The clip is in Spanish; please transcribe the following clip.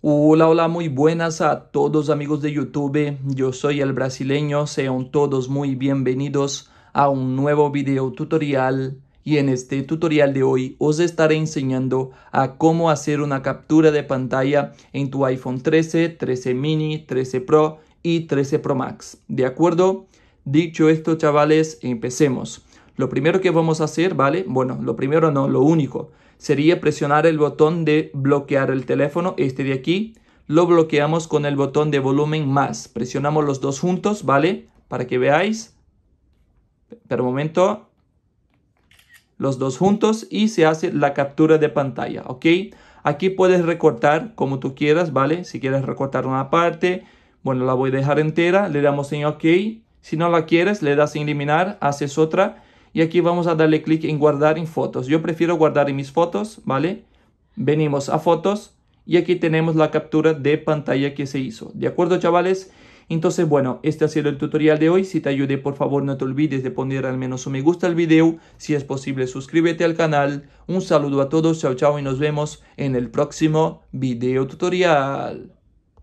Hola, hola, muy buenas a todos amigos de YouTube. Yo soy el brasileño, sean todos muy bienvenidos a un nuevo video tutorial y en este tutorial de hoy os estaré enseñando a cómo hacer una captura de pantalla en tu iPhone 13, 13 mini, 13 Pro y 13 Pro Max. ¿De acuerdo? Dicho esto chavales, empecemos. Lo primero que vamos a hacer, ¿vale? Bueno, lo primero no, lo único sería presionar el botón de bloquear el teléfono, este de aquí. Lo bloqueamos con el botón de volumen más. Presionamos los dos juntos, ¿vale? Para que veáis. Pero un momento. Los dos juntos y se hace la captura de pantalla, ¿ok? Aquí puedes recortar como tú quieras, ¿vale? Si quieres recortar una parte, bueno, la voy a dejar entera. Le damos en OK. Si no la quieres, le das en eliminar, haces otra y aquí vamos a darle clic en guardar en fotos. Yo prefiero guardar en mis fotos, ¿vale? Venimos a fotos y aquí tenemos la captura de pantalla que se hizo. ¿De acuerdo, chavales? Entonces, bueno, este ha sido el tutorial de hoy. Si te ayudé, por favor, no te olvides de poner al menos un me gusta al video. Si es posible, suscríbete al canal. Un saludo a todos, chao, chao y nos vemos en el próximo video tutorial.